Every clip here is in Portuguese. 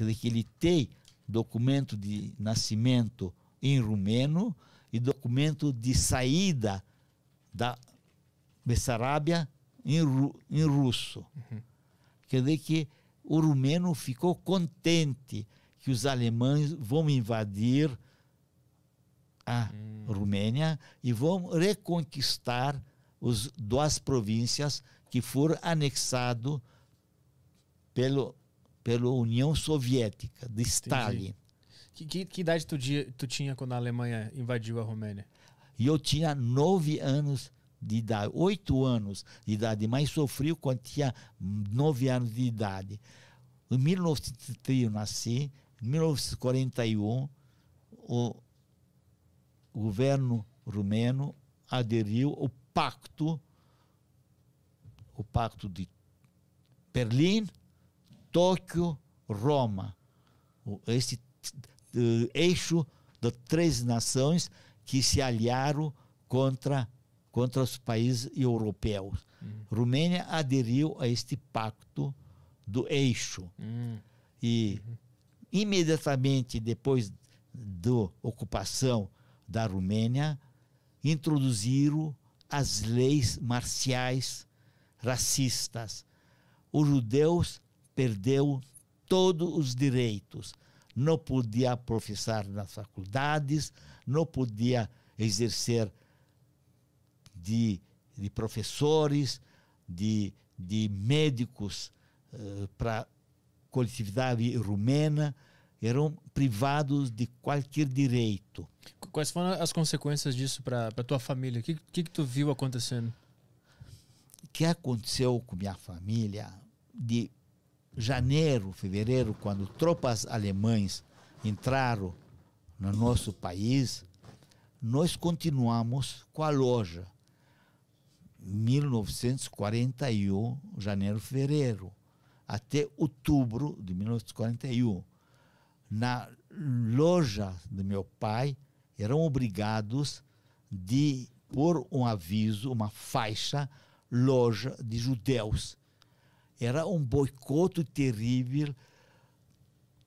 quer dizer que ele tem documento de nascimento em rumeno e documento de saída da Bessarabia em, ru, em russo. Uhum. Quer dizer que o rumeno ficou contente que os alemães vão invadir a hum. Romênia e vão reconquistar as duas províncias que foram anexadas pelo pela União Soviética, de Stalin. Que, que, que, idade tu, tu tinha quando a Alemanha invadiu a Romênia? eu tinha nove anos de idade, oito anos de idade, mas sofri quando tinha nove anos de idade. Em 1903 eu nasci, em 1941 o governo rumeno aderiu ao pacto, o pacto de Berlim, Tóquio, Roma. Esse uh, eixo das três nações que se aliaram contra, contra os países europeus. Hum. Romênia aderiu a este pacto do eixo. Hum. E uhum. imediatamente depois da ocupação da Romênia, introduziram as leis marciais racistas. Os judeus perdeu todos os direitos. Não podia professar nas faculdades, não podia exercer de, de professores, de, de médicos uh, para coletividade rumena, eram privados de qualquer direito. Quais foram as consequências disso para a tua família? O que, que, que tu viu acontecendo? O que aconteceu com minha família de janeiro, fevereiro, quando tropas alemães entraram no nosso país, nós continuamos com a loja. 1941, janeiro, fevereiro, até outubro de 1941. Na loja do meu pai, eram obrigados de pôr um aviso, uma faixa, loja de judeus. Era um boicote terrível.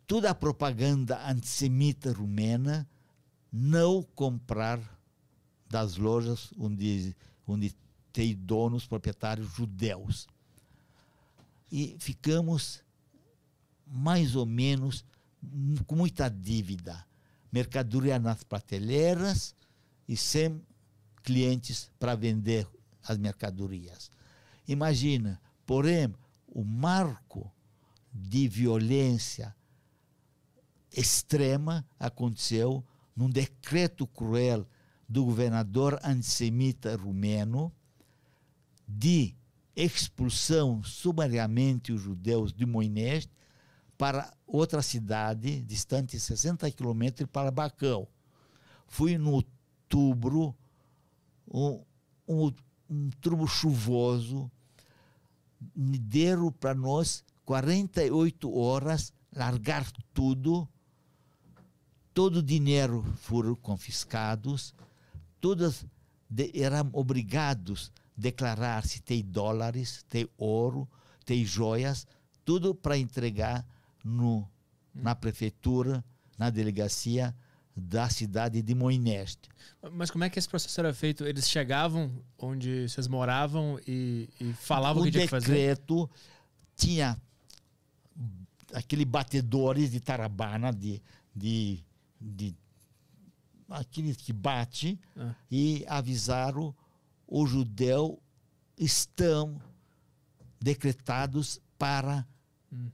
Toda a propaganda antissemita rumena não comprar das lojas onde, onde tem donos, proprietários judeus. E ficamos mais ou menos com muita dívida. Mercadoria nas prateleiras e sem clientes para vender as mercadorias. Imagina, porém, o marco de violência extrema aconteceu num decreto cruel do governador antissemita rumeno de expulsão sumariamente os judeus de Moines para outra cidade, distante 60 quilômetros, para Bacão. Fui no outubro, um, um, um chuvoso, deram para nós 48 horas largar tudo. Todo o dinheiro foram confiscados, todas de, eram obrigados a declarar se tem dólares, tem ouro, tem joias, tudo para entregar no, na prefeitura, na delegacia, da cidade de Moineste. Mas como é que esse processo era feito? Eles chegavam onde vocês moravam e, e falavam o que tinha que fazer? O decreto tinha aquele batedores de tarabana, de, de, de aqueles que bate ah. e avisaram o judeu estão decretados para hum.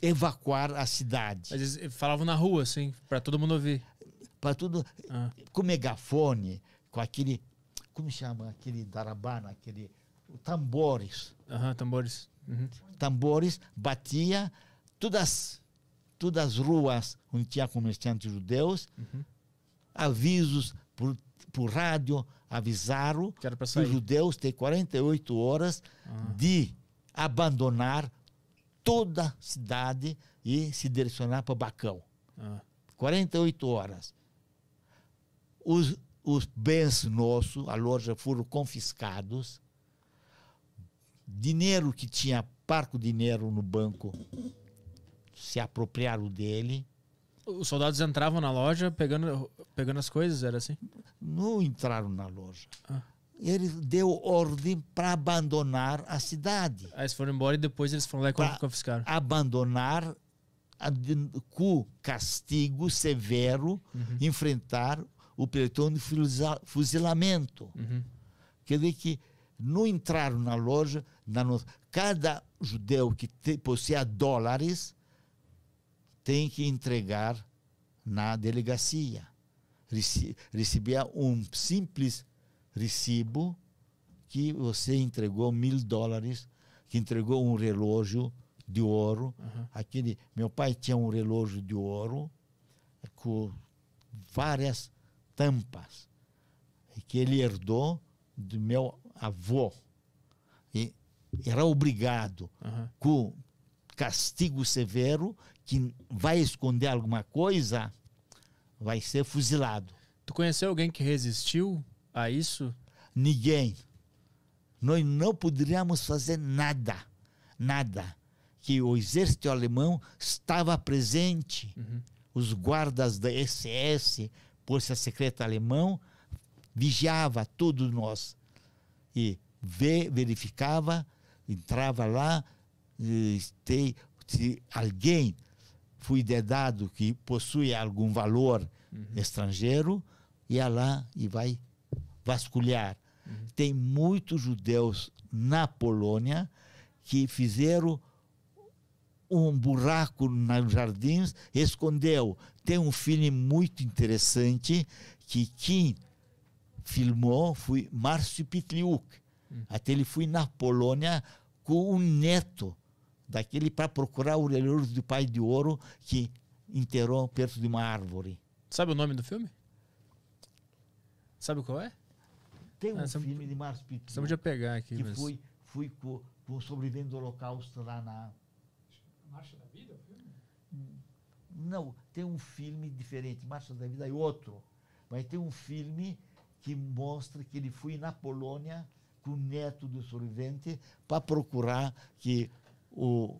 evacuar a cidade. Mas eles falavam na rua, assim, para todo mundo ouvir para tudo, ah. com megafone, com aquele, como chama, aquele darabana, aquele, tambores. Aham, tambores. Uhum. Tambores, batia todas, todas as ruas onde tinha comerciantes judeus, uhum. avisos por, por rádio, avisaram que os judeus têm 48 horas ah. de abandonar toda a cidade e se direcionar para Bacão. 48 ah. horas os, os bens nossos, a loja, foram confiscados. Dinheiro que tinha parco dinheiro no banco se apropriaram dele. Os soldados entravam na loja pegando, pegando as coisas, era assim? Não entraram na loja. Ah. Ele deu ordem para abandonar a cidade. Aí eles foram embora e depois eles foram lá e confiscaram. Abandonar com castigo severo, uhum. enfrentar o pelotão de fuzilamento. Uhum. Quer dizer que não entraram na loja, na no... cada judeu que te, possuía dólares tem que entregar na delegacia. Reci, recebia um simples recibo que você entregou mil dólares, que entregou um relógio de ouro. Uhum. Aquele, meu pai tinha um relógio de ouro com várias tampas que ele herdou do meu avô. E era obrigado, uhum. com castigo severo, que vai esconder alguma coisa, vai ser fuzilado. Tu conheceu alguém que resistiu a isso? Ninguém. Nós não poderíamos fazer nada, nada. Que o exército alemão estava presente, uhum. os guardas da SS Polícia Secreta Alemão vigiava todos nós e verificava, entrava lá, se, se alguém foi dedado que possui algum valor uhum. estrangeiro, ia lá e vai vasculhar. Uhum. Tem muitos judeus na Polônia que fizeram um buraco nos jardins, escondeu. Tem um filme muito interessante que quem filmou foi Márcio Pitliuk. Hum. Até ele foi na Polônia com um neto daquele para procurar o relógio do pai de ouro que enterrou perto de uma árvore. Sabe o nome do filme? Sabe qual é? Tem um ah, filme de Márcio Pitliuk. Estamos a pegar aqui. Que mas... foi, foi com, com o sobrevivente do holocausto lá na Marcha da Vida, o filme? Não, tem um filme diferente, Marcha da Vida e é outro. Mas tem um filme que mostra que ele foi na Polônia com o neto do sobrevivente para procurar que o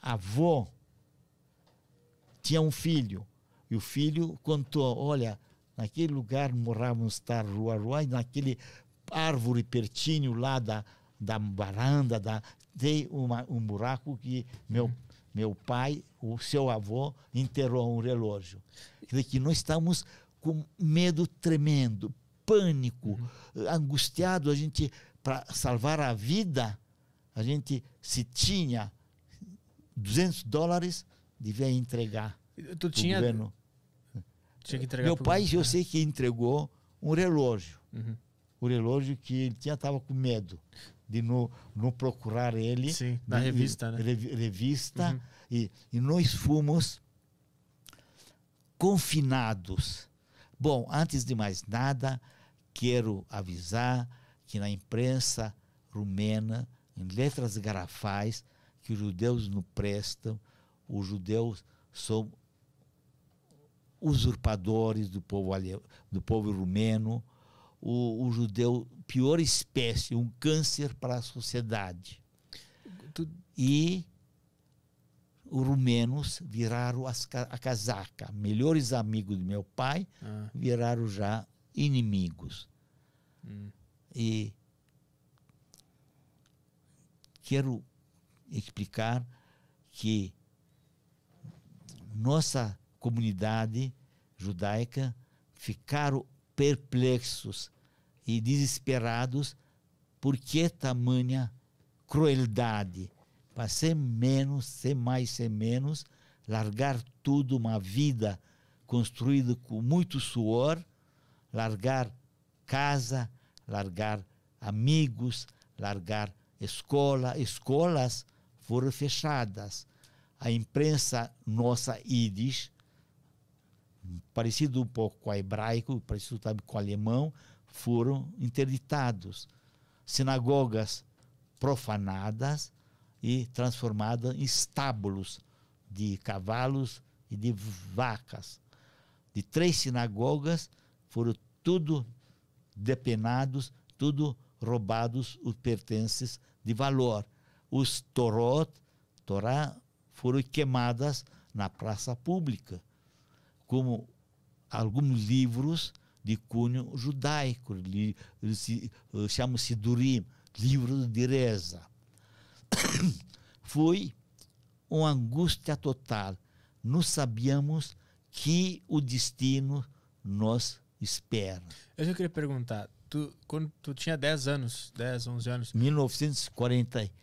avô tinha um filho. E o filho contou, olha, naquele lugar morávamos tal rua, rua, e naquele árvore pertinho lá da, da baranda da, tem uma, um buraco que meu meu pai, o seu avô, enterrou um relógio. Que nós estamos com medo tremendo, pânico, uhum. angustiado. A gente, para salvar a vida, a gente, se tinha 200 dólares, devia entregar. Tu tinha. Governo. Tinha que entregar Meu pai, governo. eu né? sei que entregou um relógio. Uhum o relógio que ele tinha estava com medo de não, não procurar ele. Sim, na de, né, revista, né? Revista. Uhum. E, e nós fomos confinados. Bom, antes de mais nada, quero avisar que na imprensa rumena, em letras garrafais, que os judeus não prestam, os judeus são usurpadores do povo, do povo rumeno, o, o judeu, pior espécie, um câncer para a sociedade. Tu... E os rumenos viraram as, a casaca. Melhores amigos de meu pai ah. viraram já inimigos. Hum. E quero explicar que nossa comunidade judaica ficaram perplexos e desesperados, por que tamanha crueldade? Para ser menos, ser mais, ser menos, largar tudo, uma vida construída com muito suor, largar casa, largar amigos, largar escola. Escolas foram fechadas. A imprensa nossa Yiddish parecido um pouco com o hebraico, parecido também com o alemão, foram interditados. Sinagogas profanadas e transformadas em estábulos de cavalos e de vacas. De três sinagogas foram tudo depenados, tudo roubados os pertences de valor. Os torot, Torá, foram queimadas na praça pública como alguns livros de cunho judaico, eh, chama-se Durim, livro de reza. Foi uma angústia total. Não sabíamos que o destino nos espera. É eu só queria perguntar, tu, quando tu tinha 10 anos, 10, 11 anos... 1940,